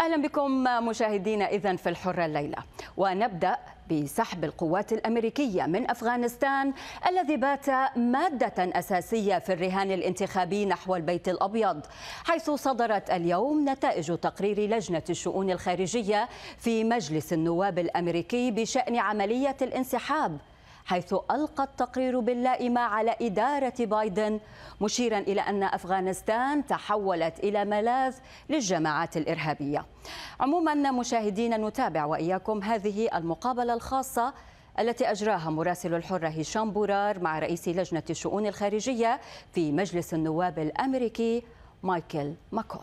أهلا بكم مشاهدينا إذا في الحرة الليلة ونبدأ بسحب القوات الامريكيه من افغانستان الذي بات ماده اساسيه في الرهان الانتخابي نحو البيت الابيض حيث صدرت اليوم نتائج تقرير لجنه الشؤون الخارجيه في مجلس النواب الامريكي بشان عمليه الانسحاب حيث ألقى التقرير باللائمة على إدارة بايدن مشيرا إلى أن أفغانستان تحولت إلى ملاذ للجماعات الإرهابية عموما مشاهدينا نتابع وإياكم هذه المقابلة الخاصة التي أجراها مراسل الحرة هشام بورار مع رئيس لجنة الشؤون الخارجية في مجلس النواب الأمريكي مايكل ماكول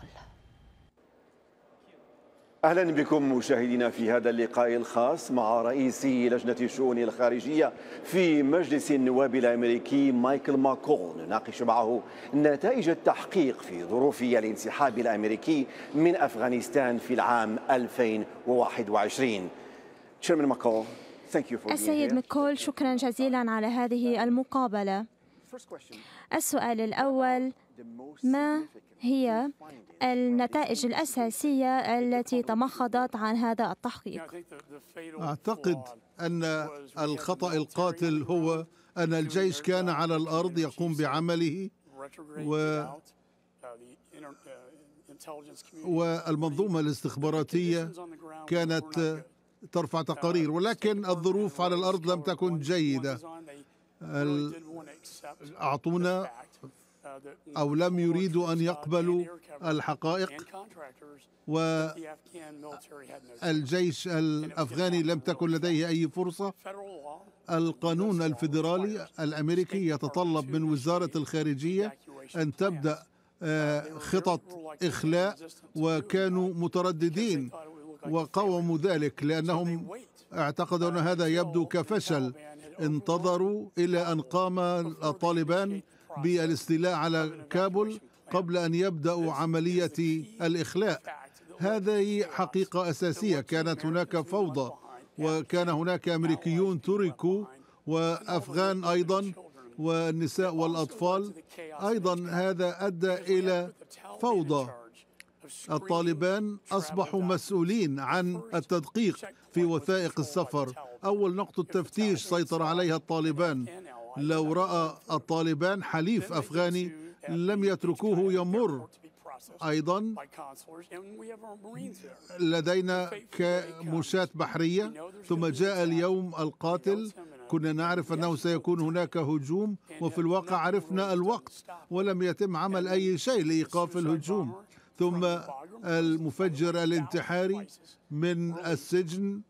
أهلا بكم مشاهدينا في هذا اللقاء الخاص مع رئيس لجنة الشؤون الخارجية في مجلس النواب الأمريكي مايكل ماكون نناقش معه نتائج التحقيق في ظروف الانسحاب الأمريكي من أفغانستان في العام 2021 شيرمان ماكول ثانك يو فور السيد ماكول شكرا جزيلا على هذه المقابلة السؤال الأول ما هي النتائج الأساسية التي تمخضت عن هذا التحقيق؟ أعتقد أن الخطأ القاتل هو أن الجيش كان على الأرض يقوم بعمله و والمنظومة الاستخباراتية كانت ترفع تقارير ولكن الظروف على الأرض لم تكن جيدة أعطونا أو لم يريدوا أن يقبلوا الحقائق والجيش الأفغاني لم تكن لديه أي فرصة القانون الفيدرالي الأمريكي يتطلب من وزارة الخارجية أن تبدأ آه، خطط إخلاء وكانوا مترددين وقاوموا ذلك لأنهم اعتقدوا أن هذا يبدو كفشل انتظروا إلى أن قام الطالبان بالاستيلاء على كابول قبل أن يبدأوا عملية الإخلاء هذه حقيقة أساسية كانت هناك فوضى وكان هناك أمريكيون تركوا وأفغان أيضا والنساء والأطفال أيضا هذا أدى إلى فوضى الطالبان أصبحوا مسؤولين عن التدقيق في وثائق السفر أول نقطة تفتيش سيطر عليها الطالبان لو رأى الطالبان حليف أفغاني uh, لم يتركوه يمر ايضا لدينا كمشاة بحريه ثم جاء اليوم القاتل كنا نعرف انه سيكون هناك هجوم وفي الواقع عرفنا الوقت ولم يتم عمل اي شيء لايقاف الهجوم ثم المفجر الانتحاري من السجن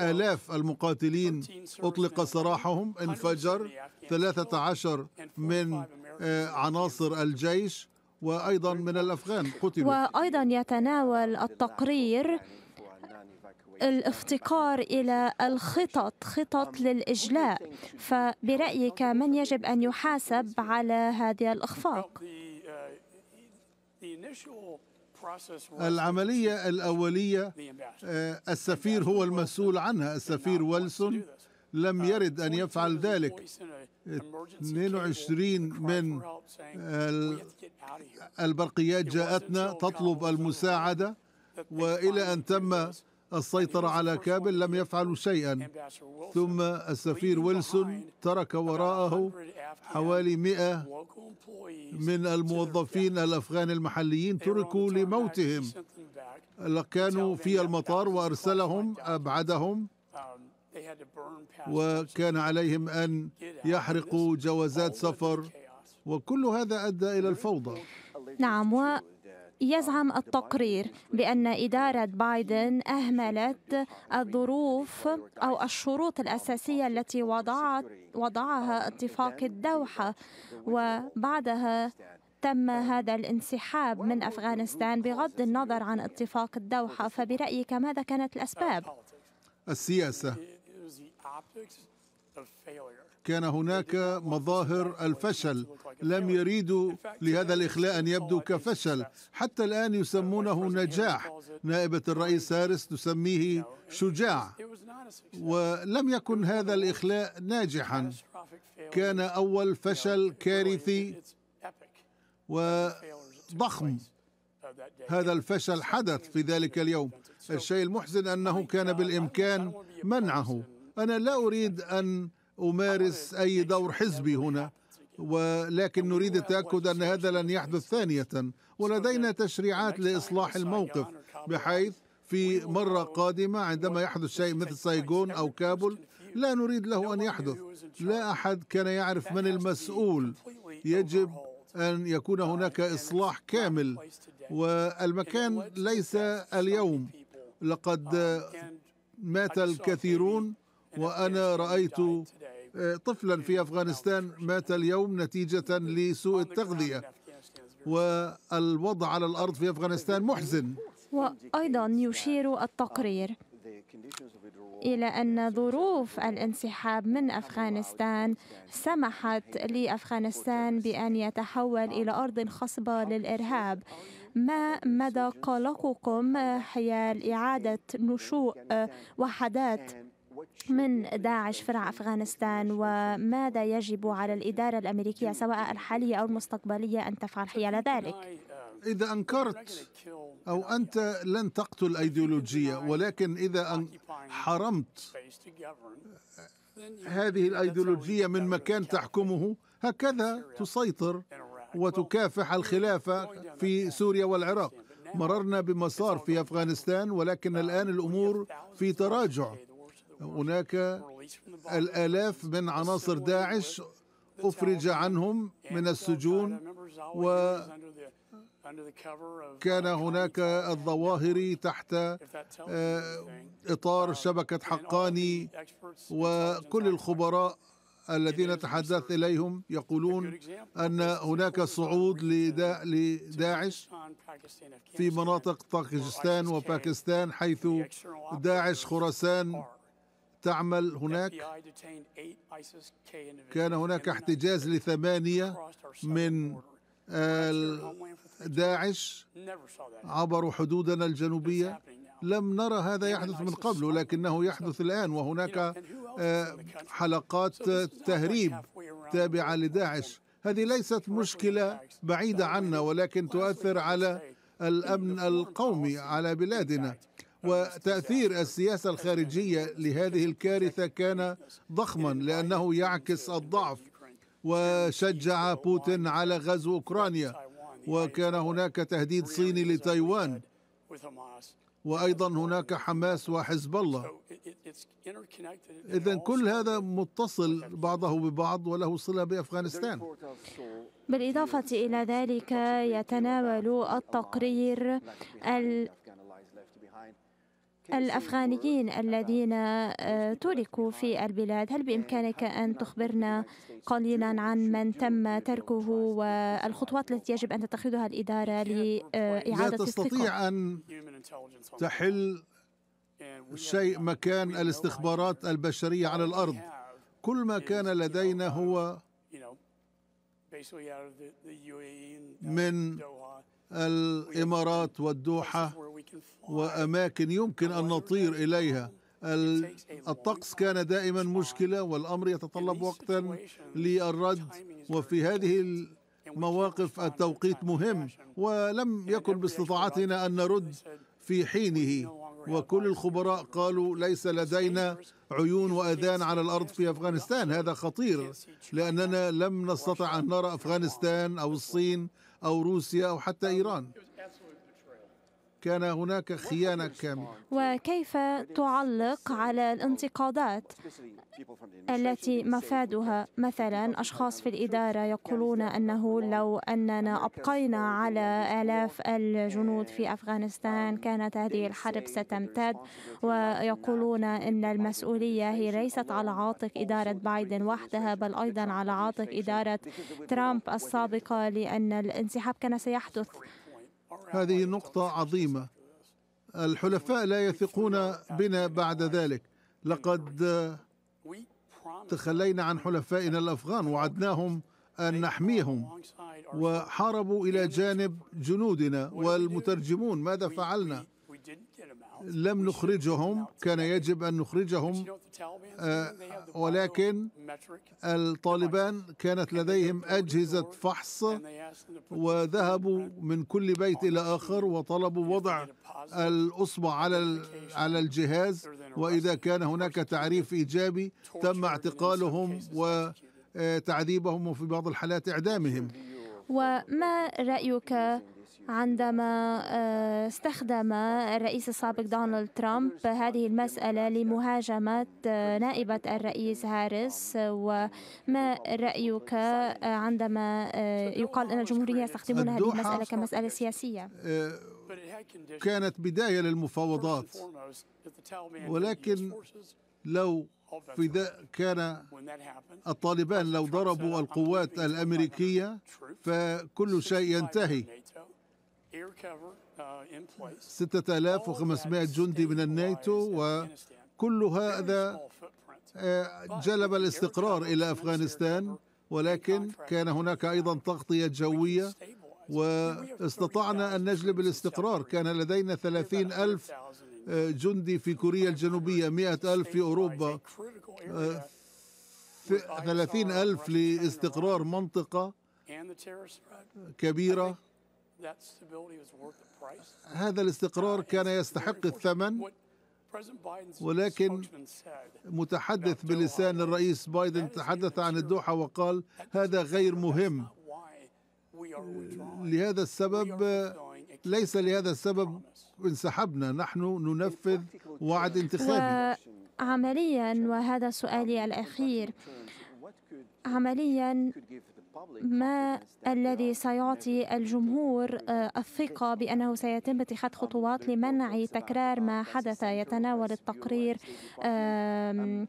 آلاف المقاتلين أطلق سراحهم انفجر 13 من آه، عناصر الجيش وأيضا من الأفغان قتلوا وأيضا يتناول التقرير الافتقار الى الخطط خطط للاجلاء فبرايك من يجب ان يحاسب على هذا الاخفاق العمليه الاوليه آه، السفير هو المسؤول عنها السفير ويلسون لم uh, يرد أن يفعل ذلك 22 من البرقيات جاءتنا تطلب المساعدة وإلى أن تم السيطرة على كابل لم يفعلوا شيئا ثم السفير ويلسون ترك وراءه حوالي 100 من الموظفين الأفغان المحليين تركوا لموتهم كانوا في المطار وأرسلهم أبعدهم وكان عليهم أن يحرقوا جوازات سفر وكل هذا أدى إلى الفوضى نعم ويزعم التقرير بأن إدارة بايدن أهملت الظروف أو الشروط الأساسية التي وضعت وضعها اتفاق الدوحة وبعدها تم هذا الانسحاب من أفغانستان بغض النظر عن اتفاق الدوحة فبرأيك ماذا كانت الأسباب؟ السياسة كان هناك مظاهر الفشل لم يريدوا لهذا الإخلاء أن يبدو كفشل حتى الآن يسمونه نجاح نائبة الرئيس هارس تسميه شجاع ولم يكن هذا الإخلاء ناجحا كان أول فشل كارثي وضخم هذا الفشل حدث في ذلك اليوم الشيء المحزن أنه كان بالإمكان منعه أنا لا أريد أن أمارس أي دور حزبي هنا ولكن نريد التأكد أن هذا لن يحدث ثانية ولدينا تشريعات لإصلاح الموقف بحيث في مرة قادمة عندما يحدث شيء مثل سايغون أو كابل لا نريد له أن يحدث لا أحد كان يعرف من المسؤول يجب أن يكون هناك إصلاح كامل والمكان ليس اليوم لقد مات الكثيرون وأنا رأيت آه، طفلا في أفغانستان مات اليوم نتيجة لسوء التغذية والوضع على الأرض في أفغانستان محزن وأيضا يشير التقرير إلى أن ظروف الانسحاب من أفغانستان سمحت لأفغانستان بأن يتحول إلى أرض خصبة للإرهاب ما مدى قلقكم حيال إعادة نشوء وحدات من داعش فرع أفغانستان وماذا يجب على الإدارة الأمريكية سواء الحالية أو المستقبلية أن تفعل حيال ذلك إذا أنكرت أو أنت لن تقتل أيديولوجية ولكن إذا حرمت هذه الأيديولوجية من مكان تحكمه هكذا تسيطر وتكافح الخلافة في سوريا والعراق مررنا بمسار في أفغانستان ولكن الآن الأمور في تراجع هناك الآلاف من عناصر داعش أفرج عنهم من السجون و كان هناك الظواهري تحت آه، إطار شبكة حقاني وكل الخبراء الذين تحدثت إليهم يقولون أن هناك صعود لداعش في مناطق طاكستان وباكستان حيث داعش خراسان تعمل هناك كان هناك احتجاز لثمانية من داعش عبروا حدودنا الجنوبية لم نرى هذا يحدث من قبل ولكنه يحدث الآن وهناك آه، حلقات تهريب تابعة لداعش هذه ليست مشكلة بعيدة عنا ولكن تؤثر على الأمن القومي على بلادنا وتأثير السياسة الخارجية لهذه الكارثة كان ضخما لأنه يعكس الضعف وشجع بوتين على غزو أوكرانيا وكان هناك تهديد صيني لتايوان وايضا هناك حماس وحزب الله اذا كل هذا متصل بعضه ببعض وله صله بافغانستان بالاضافه الى ذلك يتناول التقرير الأفغانيين الذين آه، تركوا في البلاد هل بإمكانك أن تخبرنا قليلا عن من تم تركه والخطوات التي يجب أن تتخذها الإدارة لإعادة لا تستطيع أن تحل شيء مكان الاستخبارات البشرية على الأرض كل ما كان لدينا هو e من الإمارات والدوحة وأماكن يمكن أن نطير إليها الطقس كان دائما مشكلة والأمر يتطلب وقتا للرد وفي هذه المواقف التوقيت مهم ولم يكن باستطاعتنا أن نرد في حينه وكل الخبراء قالوا ليس لدينا عيون واذان على الارض في افغانستان هذا خطير لاننا لم نستطع ان نرى افغانستان او الصين أو روسيا أو حتى إيران كان هناك خيانة كاملة وكيف تعلق على الانتقادات التي مفادها مثلا أشخاص في الإدارة يقولون أنه لو أننا أبقينا على آلاف الجنود في أفغانستان كانت هذه الحرب ستمتد ويقولون أن المسؤولية هي ليست على عاتق إدارة بايدن وحدها بل أيضا على عاتق إدارة ترامب السابقة لأن الانسحاب كان سيحدث هذه نقطة عظيمة الحلفاء لا يثقون بنا بعد ذلك لقد تخلينا عن حلفائنا الافغان وعدناهم ان نحميهم وحاربوا الى جانب جنودنا والمترجمون ماذا فعلنا لم نخرجهم كان يجب أن نخرجهم آه، ولكن الطالبان كانت لديهم أجهزة فحص وذهبوا من كل بيت إلى آخر وطلبوا وضع الأصبع على على الجهاز وإذا كان هناك تعريف إيجابي تم اعتقالهم وتعذيبهم آه، وفي بعض الحالات إعدامهم وما رأيك عندما آه، استخدم الرئيس السابق دونالد ترامب هذه المسألة لمهاجمة آه، نائبة الرئيس هاريس وما رأيك آه، عندما يقال أن الجمهورية يستخدمون هذه المسألة كمسألة سياسية؟ كانت بداية للمفاوضات ولكن لو كان الطالبان لو ضربوا القوات الأمريكية فكل شيء ينتهي 6500 uh, جندي من الناتو وكل هذا آه، جلب الاستقرار إلى أفغانستان ولكن كان هناك أيضا تغطية جوية واستطعنا أن نجلب الاستقرار كان لدينا 30 ألف آه، جندي في كوريا الجنوبية 100 ألف في أوروبا 30 آه، ألف لاستقرار منطقة كبيرة هذا الاستقرار uh, كان يستحق الثمن ولكن متحدث بلسان الرئيس بايدن تحدث عن الدوحة وقال هذا غير مهم لهذا السبب ليس لهذا السبب انسحبنا نحن ننفذ وعد انتخابي عمليا وهذا سؤالي الأخير عمليا ما الذي سيعطي الجمهور آه، الثقة بأنه سيتم اتخاذ خطوات لمنع تكرار ما حدث يتناول التقرير آه،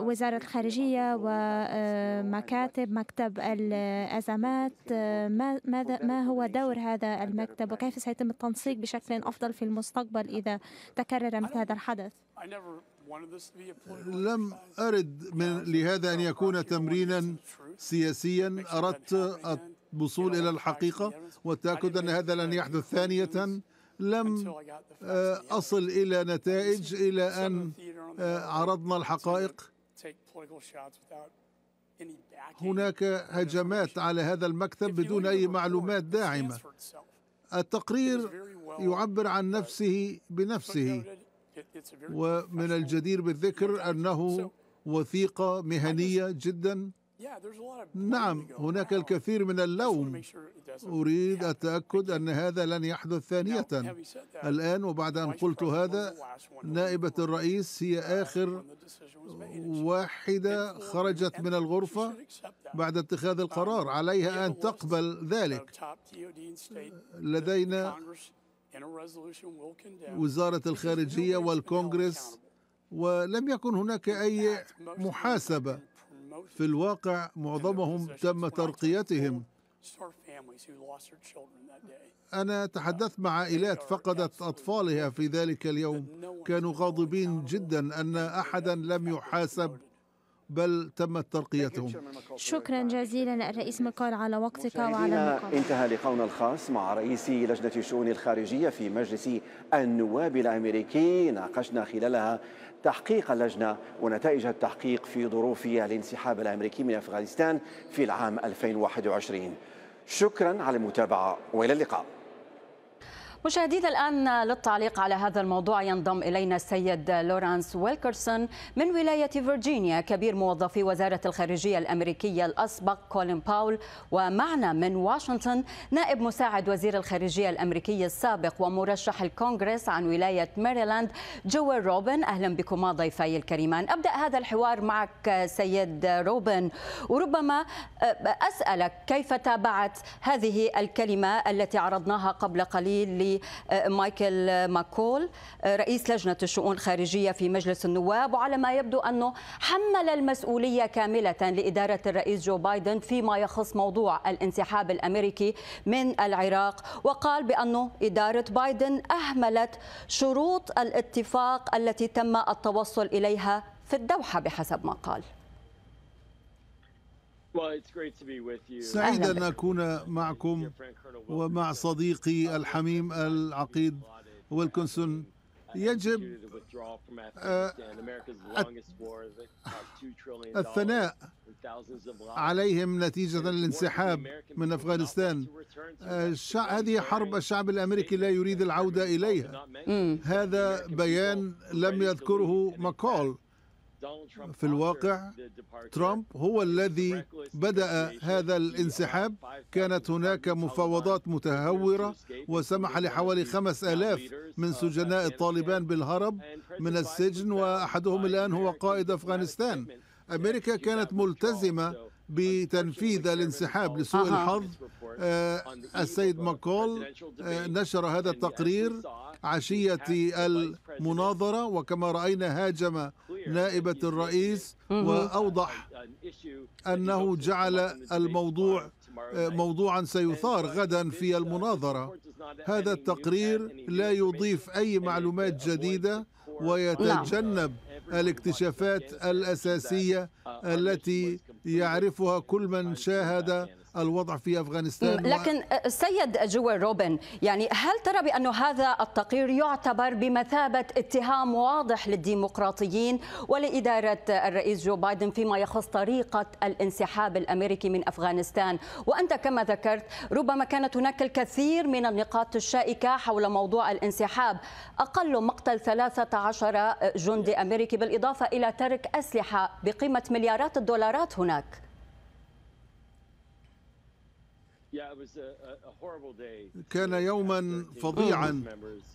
وزارة الخارجية ومكاتب آه، مكتب الأزمات ما هو دور هذا المكتب وكيف سيتم التنسيق بشكل أفضل في المستقبل إذا تكرر مثل هذا الحدث؟ لم أرد من لهذا أن يكون تمرينا سياسيا أردت الوصول إلى الحقيقة والتأكد أن هذا لن يحدث ثانية لم آه، أصل إلى نتائج إلى أن آه، عرضنا الحقائق هناك هجمات على هذا المكتب بدون أي معلومات داعمة التقرير يعبر عن نفسه بنفسه ومن الجدير بالذكر أنه وثيقة مهنية جدا نعم هناك الكثير من اللوم أريد التأكد أن هذا لن يحدث ثانية الآن وبعد أن قلت هذا نائبة الرئيس هي آخر واحدة خرجت من الغرفة بعد اتخاذ القرار عليها أن تقبل ذلك لدينا وزارة الخارجية والكونغرس ولم يكن هناك أي محاسبة في الواقع معظمهم تم ترقيتهم أنا تحدثت مع عائلات فقدت أطفالها في ذلك اليوم كانوا غاضبين جدا أن أحدا لم يحاسب بل تمت ترقيتهم شكرا جزيلا الرئيس مكار على وقتك وعلى المقابل انتهى لقاؤنا الخاص مع رئيس لجنة الشؤون الخارجية في مجلس النواب الأمريكي ناقشنا خلالها تحقيق اللجنة ونتائج التحقيق في ظروف الانسحاب الأمريكي من أفغانستان في العام 2021 شكرا على المتابعة وإلى اللقاء مشاهدينا الآن للتعليق على هذا الموضوع ينضم إلينا السيد لورانس ويلكرسون من ولاية فرجينيا كبير موظفي وزارة الخارجية الأمريكية الأسبق كولين باول ومعنا من واشنطن نائب مساعد وزير الخارجية الأمريكي السابق ومرشح الكونغرس عن ولاية ميريلاند جويل روبن أهلا بكما ضيفي الكريمان أبدأ هذا الحوار معك سيد روبن وربما أسألك كيف تابعت هذه الكلمة التي عرضناها قبل قليل مايكل ماكول رئيس لجنة الشؤون الخارجية في مجلس النواب وعلى ما يبدو أنه حمل المسؤولية كاملة لإدارة الرئيس جو بايدن فيما يخص موضوع الانسحاب الأمريكي من العراق وقال بأنه إدارة بايدن أهملت شروط الاتفاق التي تم التوصل إليها في الدوحة بحسب ما قال سعيد أن أكون معكم ومع صديقي الحميم العقيد والكنسل يجب آه، الثناء عليهم نتيجة الانسحاب من أفغانستان آه، هذه حرب الشعب الأمريكي لا يريد العودة إليها هذا بيان لم يذكره ماكول في الواقع ترامب هو الذي بدأ هذا الانسحاب كانت هناك مفاوضات متهورة وسمح لحوالي خمس ألاف من سجناء الطالبان بالهرب من السجن وأحدهم الآن هو قائد أفغانستان أمريكا كانت ملتزمة بتنفيذ الانسحاب لسوء الحظ آه، السيد ماكول آه، نشر هذا التقرير عشية المناظرة وكما رأينا هاجم نائبة الرئيس وأوضح أنه جعل الموضوع آه، موضوعا سيثار غدا في المناظرة هذا التقرير لا يضيف أي معلومات جديدة ويتجنب الاكتشافات الأساسية التي يعرفها كل من شاهد الوضع في أفغانستان لكن و... السيد جويل روبن يعني هل ترى بأن هذا التقرير يعتبر بمثابة اتهام واضح للديمقراطيين ولإدارة الرئيس جو بايدن فيما يخص طريقة الانسحاب الأمريكي من أفغانستان وأنت كما ذكرت ربما كانت هناك الكثير من النقاط الشائكة حول موضوع الانسحاب أقل مقتل 13 جندي أمريكي بالإضافة إلى ترك أسلحة بقيمة مليارات الدولارات هناك كان uh, يوما فظيعا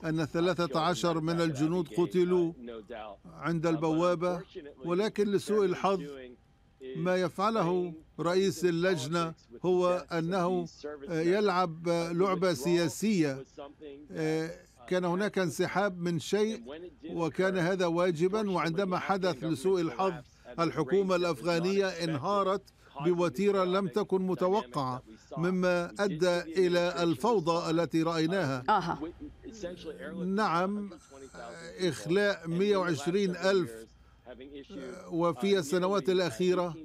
أن 13 uh, من الجنود uh, قتلوا عند البوابة ولكن لسوء الحظ ما يفعله رئيس اللجنة هو أنه يلعب لعبة سياسية كان هناك انسحاب من شيء وكان هذا واجبا وعندما حدث لسوء الحظ الحكومة الأفغانية انهارت بوتيرة لم تكن متوقعة مما ادى الى الفوضى التي رايناها آه. نعم اخلاء 120 الف آه، وفي السنوات الأخيرة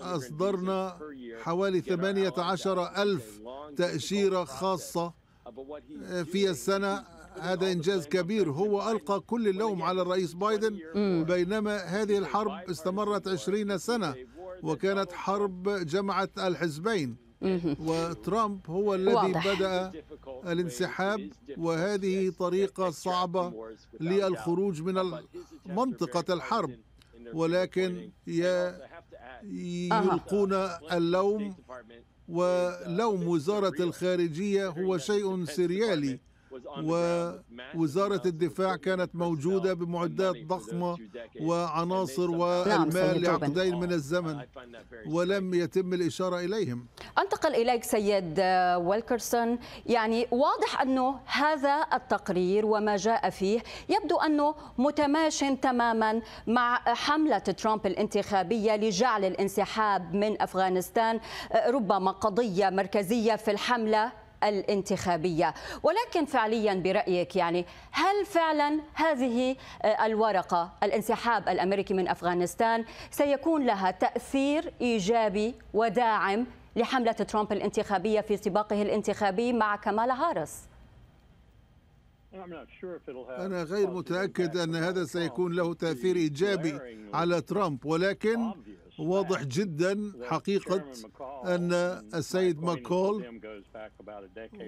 أصدرنا حوالي 18 ألف تأشيرة خاصة آه، في السنة هذا إنجاز كبير هو ألقى كل اللوم على الرئيس بايدن بينما هذه الحرب استمرت 20 سنة وكانت حرب جمعت الحزبين وترامب هو الذي واضح. بدأ الانسحاب وهذه طريقة صعبة للخروج من منطقة الحرب ولكن يلقون اللوم ولوم وزارة الخارجية هو شيء سريالي ووزارة الدفاع كانت موجودة بمعدات ضخمة وعناصر نعم، والمال لعقدين من الزمن ولم يتم الإشارة إليهم أنتقل إليك سيد ويلكرسون يعني واضح أنه هذا التقرير وما جاء فيه يبدو أنه متماش تماما مع حملة ترامب الانتخابية لجعل الانسحاب من أفغانستان ربما قضية مركزية في الحملة الانتخابية ولكن فعليا برأيك يعني هل فعلا هذه آه، الورقة الانسحاب الأمريكي من أفغانستان سيكون لها تأثير إيجابي وداعم لحملة ترامب الانتخابية في سباقه الانتخابي مع كمال هارس؟ أنا غير متأكد أن هذا سيكون له تأثير إيجابي على ترامب ولكن واضح جدا حقيقة أن السيد ماكول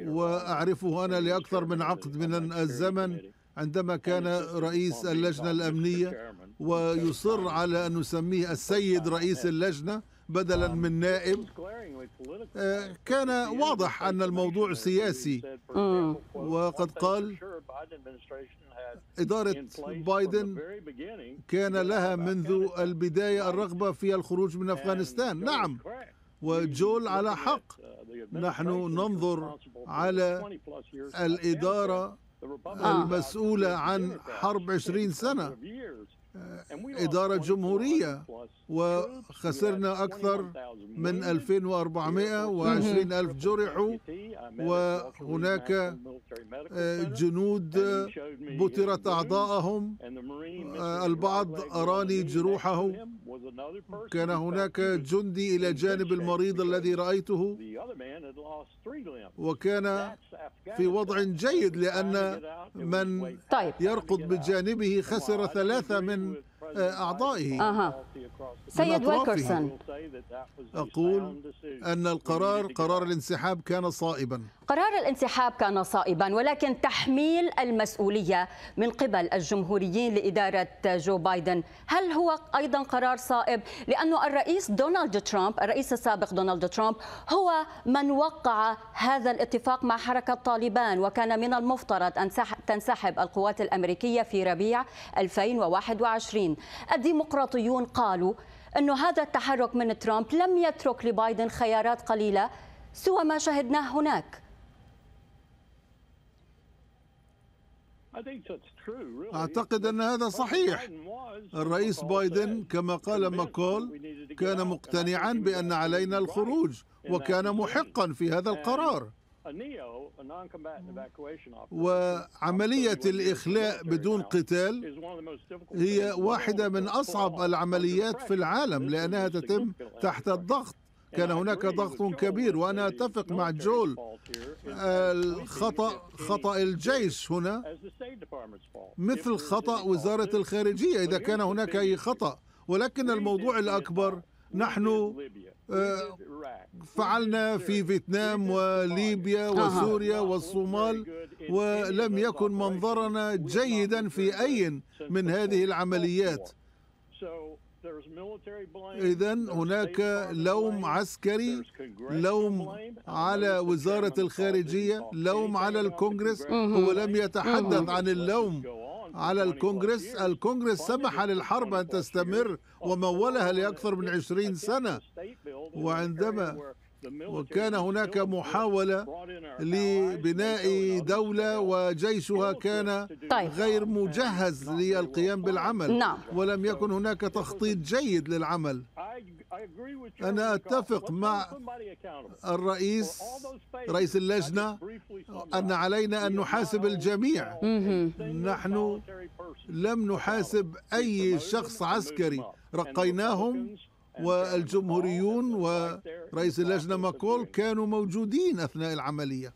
وأعرفه أنا لأكثر من عقد من الزمن عندما كان رئيس اللجنة الأمنية ويصر على أن نسميه السيد رئيس اللجنة بدلا من نائب آه، كان واضح أن الموضوع سياسي وقد قال إدارة بايدن كان لها منذ البداية الرغبة في الخروج من أفغانستان نعم وجول على حق uh, نحن ننظر على الإدارة المسؤولة عن حرب عشرين سنة آه، إدارة جمهورية وخسرنا أكثر من 2400 و20 ألف جرحوا uh, وهناك آه، جنود uh, بترت أعضاءهم آه، البعض أراني جروحه كان هناك جندي إلى جانب المريض الذي رأيته وكان في وضع جيد لأن من طيب. يرقد بجانبه خسر ثلاثة من من آه، أعضائه أه. سيد ويلكرسون أقول أن القرار قرار الانسحاب كان صائبا قرار الانسحاب كان صائبا ولكن تحميل المسؤوليه من قبل الجمهوريين لاداره جو بايدن هل هو ايضا قرار صائب لانه الرئيس دونالد ترامب الرئيس السابق دونالد ترامب هو من وقع هذا الاتفاق مع حركه طالبان وكان من المفترض ان تنسحب القوات الامريكيه في ربيع 2021 الديمقراطيون قالوا أن هذا التحرك من ترامب لم يترك لبايدن خيارات قليله سوى ما شهدناه هناك أعتقد أن هذا صحيح الرئيس بايدن كما قال ماكول كان مقتنعا بأن علينا الخروج وكان محقا في هذا القرار وعملية الإخلاء بدون قتال هي واحدة من أصعب العمليات في العالم لأنها تتم تحت الضغط كان هناك ضغط كبير وأنا أتفق مع جول الخطأ خطأ الجيش هنا مثل خطأ وزارة الخارجية إذا كان هناك أي خطأ ولكن الموضوع الأكبر نحن آه، فعلنا في فيتنام وليبيا وسوريا والصومال ولم يكن منظرنا جيدا في أي من هذه العمليات إذا هناك لوم عسكري لوم على وزارة الخارجية لوم على الكونغرس هو لم يتحدث عن اللوم على الكونغرس الكونغرس سمح للحرب أن تستمر ومولها لأكثر من عشرين سنة وعندما وكان هناك محاولة لبناء دولة وجيشها كان طيب. غير مجهز للقيام بالعمل نعم. ولم يكن هناك تخطيط جيد للعمل أنا أتفق مع الرئيس رئيس اللجنة أن علينا أن نحاسب الجميع نحن لم نحاسب أي شخص عسكري رقيناهم Uh, والجمهوريون ورئيس اللجنة ماكول كانوا موجودين أثناء العملية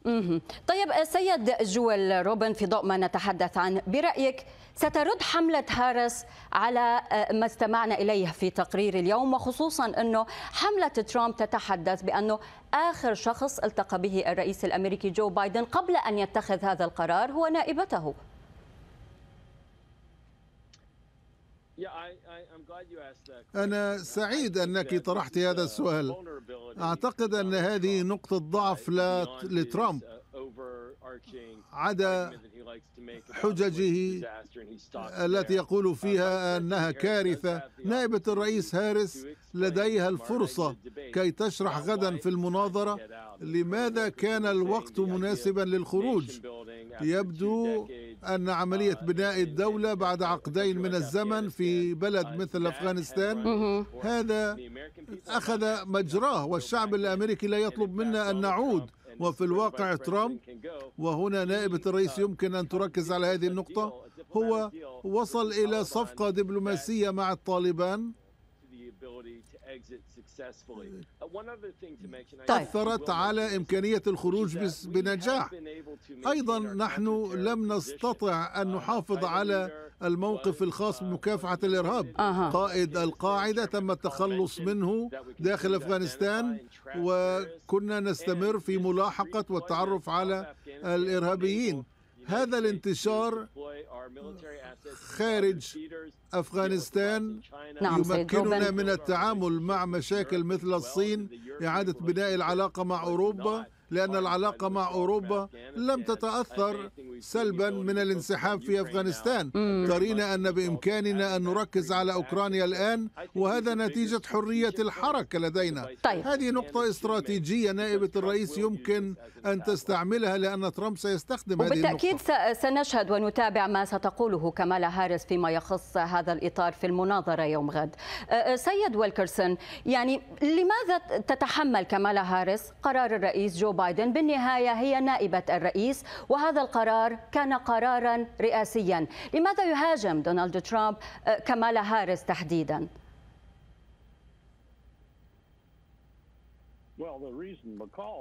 طيب سيد جويل روبن في ضوء ما نتحدث عنه برأيك سترد حملة هارس على آه، ما استمعنا إليه في تقرير اليوم وخصوصا أنه حملة ترامب تتحدث بأنه آخر شخص التقى به الرئيس الأمريكي جو بايدن قبل أن يتخذ هذا القرار هو نائبته Yeah, I, أنا سعيد أنك طرحت هذا السؤال أعتقد أن هذه نقطة ضعف لترامب عدا حججه التي يقول فيها انها كارثه نائبه الرئيس هارس لديها الفرصه كي تشرح غدا في المناظره لماذا كان الوقت مناسبا للخروج يبدو أن عملية بناء الدولة بعد عقدين من الزمن في بلد مثل أفغانستان هذا أخذ مجراه والشعب الأمريكي لا يطلب منا أن نعود وفي الواقع ترامب وهنا نائبة الرئيس يمكن أن تركز على هذه النقطة هو وصل إلى صفقة دبلوماسية مع الطالبان أثرت uh, uh, على إمكانية الخروج بنجاح أيضا نحن لم نستطع أن uh, نحافظ على الموقف الخاص بمكافحة الإرهاب أه. قائد القاعدة تم التخلص منه داخل أفغانستان وكنا نستمر في ملاحقة والتعرف على الإرهابيين هذا الانتشار خارج أفغانستان نعم، يمكننا من التعامل مع مشاكل مثل الصين إعادة بناء العلاقة مع أوروبا لأن العلاقة مع أوروبا لم تتأثر سلبا من الانسحاب في أفغانستان ترين أن بإمكاننا أن نركز على أوكرانيا الآن وهذا نتيجة حرية الحركة لدينا طيب. هذه نقطة استراتيجية نائبة الرئيس يمكن أن تستعملها لأن ترامب سيستخدم هذه النقطة وبالتأكيد سنشهد ونتابع ما ستقوله كمالا هارس فيما يخص هذا الإطار في المناظرة يوم غد سيد ويلكرسون يعني لماذا تتحمل كمالا هارس قرار الرئيس جو بايدن بايدن بالنهاية هي نائبة الرئيس وهذا القرار كان قرارا رئاسيا لماذا يهاجم دونالد ترامب أه، كمالا هاريس تحديدا؟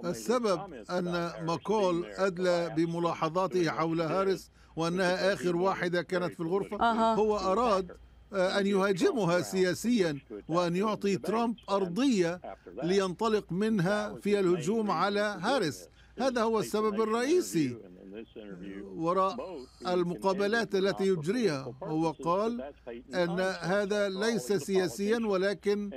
السبب أن ماكول أدلى بملاحظاته حول هاريس وأنها آخر واحدة كانت في الغرفة هو أراد آه، أن يهاجمها سياسيا وأن يعطي ترامب أرضية لينطلق منها في الهجوم على هاريس هذا هو السبب الرئيسي وراء المقابلات التي يجريها هو قال ان هذا ليس سياسيا ولكن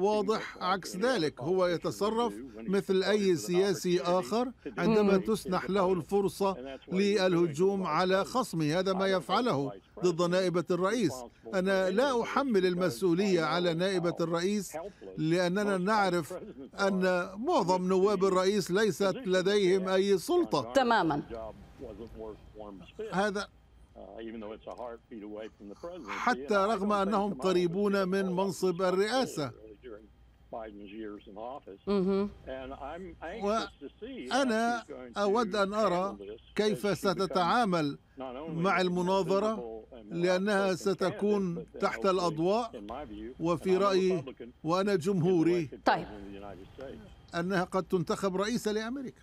واضح عكس ذلك هو يتصرف مثل اي سياسي اخر عندما تسنح له الفرصه للهجوم على خصمه هذا ما يفعله ضد نائبة الرئيس أنا لا أحمل المسؤولية على نائبة الرئيس لأننا نعرف أن معظم نواب الرئيس ليست لديهم أي سلطة تماما هذا حتى رغم أنهم قريبون من منصب الرئاسة Biden's years in office. Mm-hmm. And I'm anxious to see أنا أود أن أرى كيف ستتعامل مع المناظرة لأنها ستكون تحت الأضواء وفي رأيي وأنا جمهوري طيب أنها قد تنتخب رئيسة لأمريكا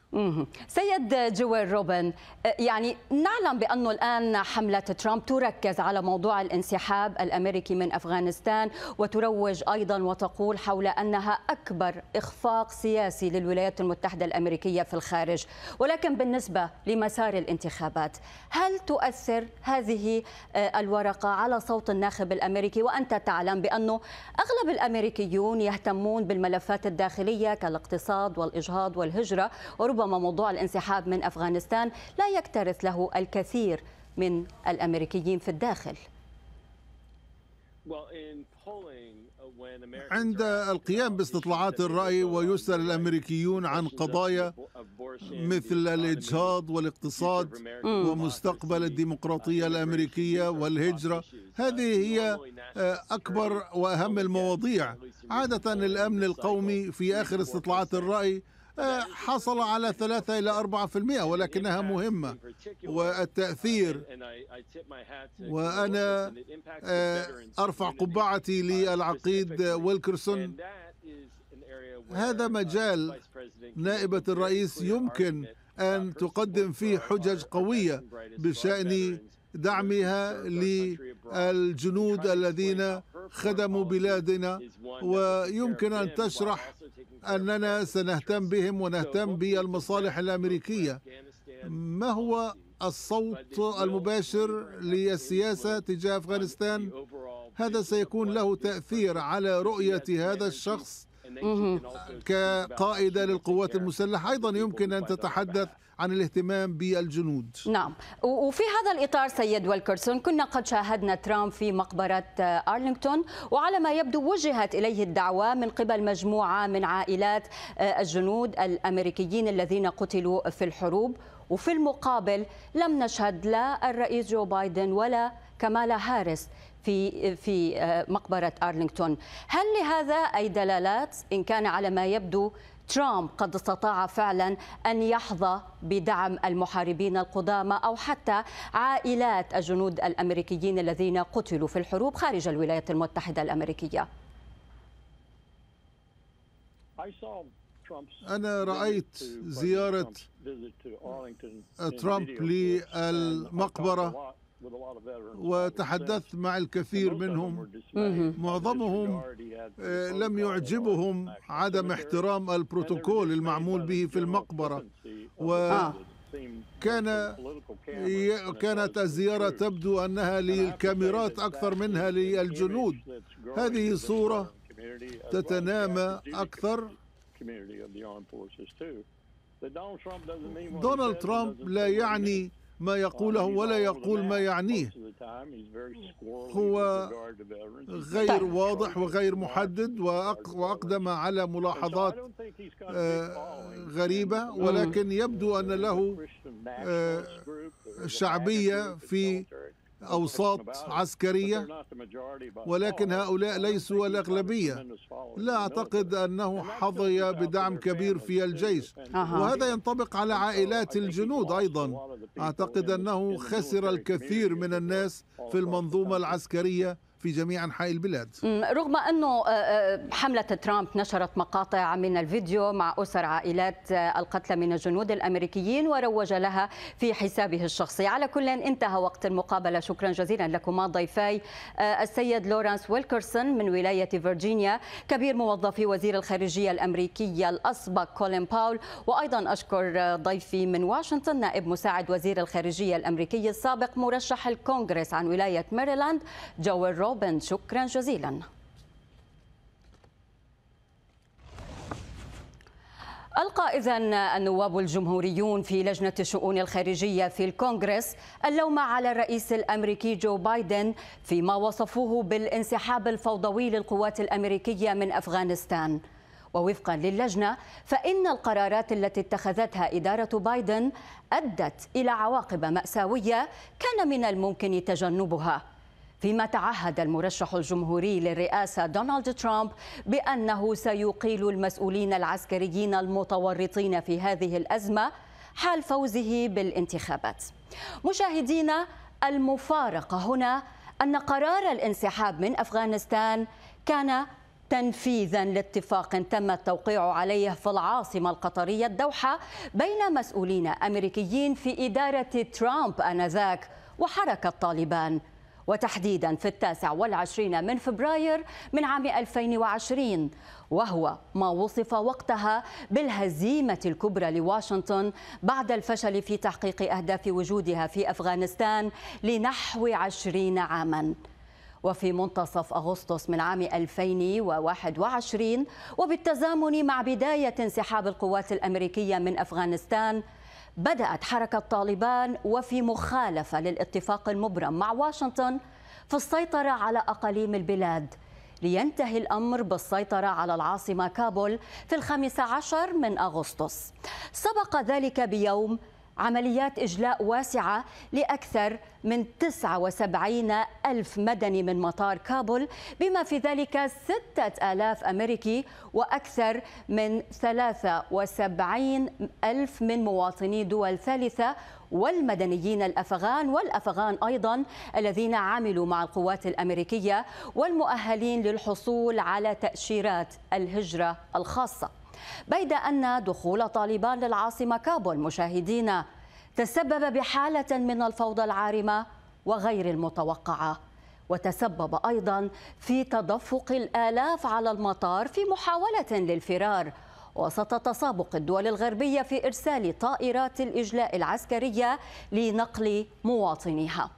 سيد جويل روبن يعني نعلم بأنه الآن حملة ترامب تركز على موضوع الانسحاب الأمريكي من أفغانستان وتروج أيضا وتقول حول أنها أكبر إخفاق سياسي للولايات المتحدة الأمريكية في الخارج ولكن بالنسبة لمسار الانتخابات هل تؤثر هذه آه، الورقة على صوت الناخب الأمريكي وأنت تعلم بأنه أغلب الأمريكيون يهتمون بالملفات الداخلية كالاقتصاد الاقتصاد والإجهاض والهجرة وربما موضوع الانسحاب من أفغانستان لا يكترث له الكثير من الأمريكيين في الداخل. عند القيام باستطلاعات الرأي ويسأل الأمريكيون عن قضايا مثل الإجهاض والاقتصاد ومستقبل الديمقراطية الأمريكية والهجرة هذه هي أكبر وأهم المواضيع عادة الأمن القومي في آخر استطلاعات الرأي حصل على 3 إلى 4% ولكنها مهمة والتأثير وأنا آه، أرفع قبعتي للعقيد ويلكرسون هذا مجال نائبة الرئيس يمكن أن تقدم فيه حجج قوية بشأن دعمها للجنود الذين خدموا بلادنا ويمكن أن تشرح أننا سنهتم بهم ونهتم بالمصالح الأمريكية ما هو الصوت المباشر للسياسة تجاه أفغانستان هذا سيكون له تأثير على رؤية هذا الشخص كقائدة للقوات المسلحة أيضا يمكن أن تتحدث عن الاهتمام بالجنود نعم وفي هذا الإطار سيد والكرسون كنا قد شاهدنا ترامب في مقبرة آه، أرلينغتون وعلى ما يبدو وجهت إليه الدعوة من قبل مجموعة من عائلات آه، الجنود الأمريكيين الذين قتلوا في الحروب وفي المقابل لم نشهد لا الرئيس جو بايدن ولا كمالا هارس في في آه، مقبره ارلينغتون هل لهذا اي دلالات ان كان على ما يبدو ترامب قد استطاع فعلا ان يحظى بدعم المحاربين القدامى او حتى عائلات الجنود الامريكيين الذين قتلوا في الحروب خارج الولايات المتحده الامريكيه أنا رأيت زيارة ترامب للمقبرة وتحدثت مع الكثير منهم معظمهم آه، لم يعجبهم عدم احترام البروتوكول المعمول به في المقبرة و كان كانت الزيارة تبدو أنها للكاميرات أكثر منها للجنود هذه صورة تتنامى أكثر دونالد ترامب لا يعني ما يقوله ولا يقول ما يعنيه hmm. هو غير واضح وغير محدد وأقدم على ملاحظات آه، غريبة ولكن يبدو أن له آه، شعبية في أوساط عسكرية ولكن هؤلاء ليسوا الأغلبية لا أعتقد أنه حظي بدعم كبير في الجيش وهذا ينطبق على عائلات الجنود أيضا أعتقد أنه خسر الكثير من الناس في المنظومة العسكرية في جميع أنحاء البلاد رغم أنه آه، آه، حملة ترامب نشرت مقاطع من الفيديو مع أسر عائلات آه، القتلى من الجنود الأمريكيين وروج لها في حسابه الشخصي على كل انتهى وقت المقابلة شكرا جزيلا لكما ضيفاي السيد لورانس ويلكرسون من ولاية فيرجينيا كبير موظفي وزير الخارجية الأمريكية الأسبق كولين باول وأيضا أشكر ضيفي من واشنطن نائب مساعد وزير الخارجية الأمريكي السابق مرشح الكونغرس عن ولاية ميريلاند جويل الرو روبن شكرا جزيلا ألقى إذا النواب الجمهوريون في لجنة الشؤون الخارجية في الكونغرس اللوم على الرئيس الأمريكي جو بايدن فيما وصفوه بالانسحاب الفوضوي للقوات الأمريكية من أفغانستان ووفقا للجنة فإن القرارات التي اتخذتها إدارة بايدن أدت إلى عواقب مأساوية كان من الممكن تجنبها فيما تعهد المرشح الجمهوري للرئاسة دونالد ترامب بأنه سيقيل المسؤولين العسكريين المتورطين في هذه الأزمة حال فوزه بالانتخابات مشاهدينا المفارقة هنا أن قرار الانسحاب من أفغانستان كان تنفيذا لاتفاق تم التوقيع عليه في العاصمه القطريه الدوحه بين مسؤولين امريكيين في اداره ترامب انذاك وحركه طالبان وتحديدا في التاسع والعشرين من فبراير من عام 2020 وهو ما وصف وقتها بالهزيمة الكبرى لواشنطن بعد الفشل في تحقيق أهداف وجودها في أفغانستان لنحو عشرين عاماً وفي منتصف أغسطس من عام 2021 وبالتزامن مع بداية انسحاب القوات الأمريكية من أفغانستان بدأت حركة طالبان وفي مخالفة للاتفاق المبرم مع واشنطن في السيطرة على أقاليم البلاد لينتهي الأمر بالسيطرة على العاصمة كابول في الخامس عشر من أغسطس سبق ذلك بيوم عمليات إجلاء واسعة لأكثر من 79 ألف مدني من مطار كابول بما في ذلك 6000 أمريكي وأكثر من 73 ألف من مواطني دول ثالثة والمدنيين الافغان والافغان ايضا الذين عملوا مع القوات الامريكيه والمؤهلين للحصول على تاشيرات الهجره الخاصه بيد أن دخول طالبان للعاصمة كابول مشاهدين تسبب بحالة من الفوضى العارمة وغير المتوقعة وتسبب أيضا في تدفق الآلاف على المطار في محاولة للفرار وسط تسابق الدول الغربية في إرسال طائرات الإجلاء العسكرية لنقل مواطنيها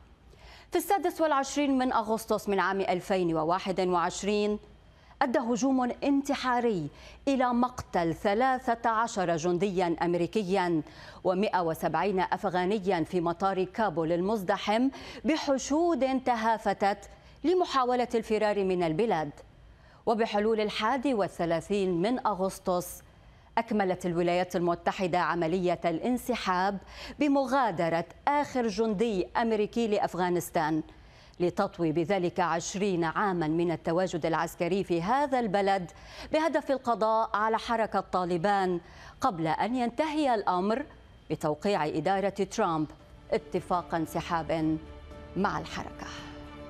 في السادس والعشرين من أغسطس من عام 2021 أدى هجوم انتحاري إلى مقتل 13 جنديا أمريكيا و170 أفغانيا في مطار كابول المزدحم بحشود تهافتت لمحاولة الفرار من البلاد وبحلول الحادي والثلاثين من أغسطس أكملت الولايات المتحدة عملية الانسحاب بمغادرة آخر جندي أمريكي لأفغانستان لتطوي بذلك عشرين عاما من التواجد العسكري في هذا البلد بهدف القضاء على حركة طالبان قبل أن ينتهي الأمر بتوقيع إدارة ترامب اتفاق انسحاب مع الحركه